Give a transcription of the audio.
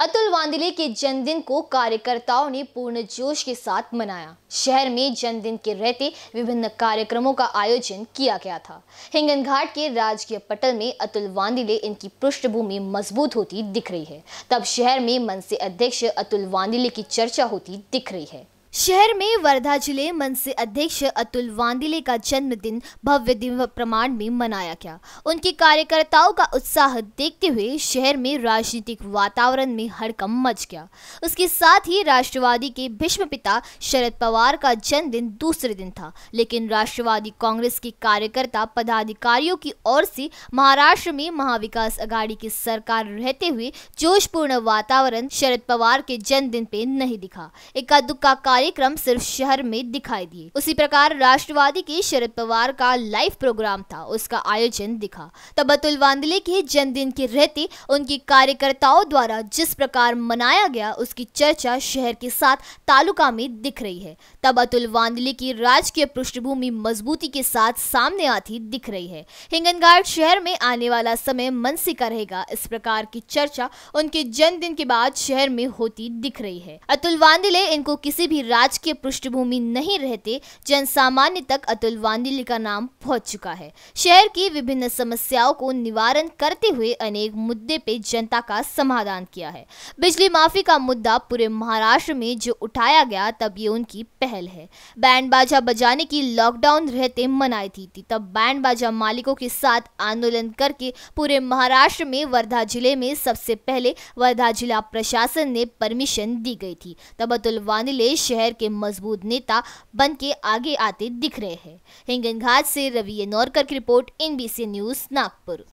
अतुल वांदिले के जन्मदिन को कार्यकर्ताओं ने पूर्ण जोश के साथ मनाया शहर में जन्मदिन के रहते विभिन्न कार्यक्रमों का आयोजन किया गया था हिंगन घाट के राजकीय पटल में अतुल वांदिले इनकी पृष्ठभूमि मजबूत होती दिख रही है तब शहर में मनसे अध्यक्ष अतुल वांदिले की चर्चा होती दिख रही है शहर में वर्धा जिले मन से अध्यक्ष अतुल वांदिले का जन्मदिन भव्य प्रमाण में मनाया गया उनके कार्यकर्ताओं का उत्साह देखते हुए शहर में राजनीतिक वातावरण में हड़कम मच गया उसके साथ ही राष्ट्रवादी के भीष्म पिता शरद पवार का जन्मदिन दूसरे दिन था लेकिन राष्ट्रवादी कांग्रेस के कार्यकर्ता पदाधिकारियों की ओर से महाराष्ट्र में महाविकास अघाड़ी की सरकार रहते हुए जोशपूर्ण वातावरण शरद पवार के जन्मदिन पे नहीं दिखा इक्का दुक्का कार्य कार्यक्रम सिर्फ शहर में दिखाई दिए उसी प्रकार राष्ट्रवादी के शरद पवार का लाइव प्रोग्राम था उसका आयोजन दिखा तब अतुल वांदले के जन्मदिन के रहते उनके कार्यकर्ताओं द्वारा जिस प्रकार मनाया गया उसकी चर्चा शहर के साथ तालुका में दिख रही है तब अतुल वांदले की राजकीय पृष्ठभूमि मजबूती के साथ सामने आती दिख रही है हिंगनघाट शहर में आने वाला समय मनसी का रहेगा इस प्रकार की चर्चा उनके जन्मदिन के बाद शहर में होती दिख रही है अतुल वांदले इनको किसी भी राजकीय पृष्ठभूमि नहीं रहते जन सामान्य तक अतुल वांदिल का नाम पहुंच चुका है शहर की विभिन्न समस्याओं को निवारण करते हुए अनेक मुद्दे पे जनता का समाधान किया है बिजली माफी का मुद्दा पूरे महाराष्ट्र में जो उठाया गया तब ये उनकी पहल है बैंड बाजा बजाने की लॉकडाउन रहते मनाई थी, थी तब बैंड बाजा मालिकों के साथ आंदोलन करके पूरे महाराष्ट्र में वर्धा जिले में सबसे पहले वर्धा जिला प्रशासन ने परमिशन दी गई थी तब अतुल वानिले शहर शहर के मजबूत नेता बन के आगे आते दिख रहे हैं घाट से रवि नौरकर की रिपोर्ट एनबीसी न्यूज़ नागपुर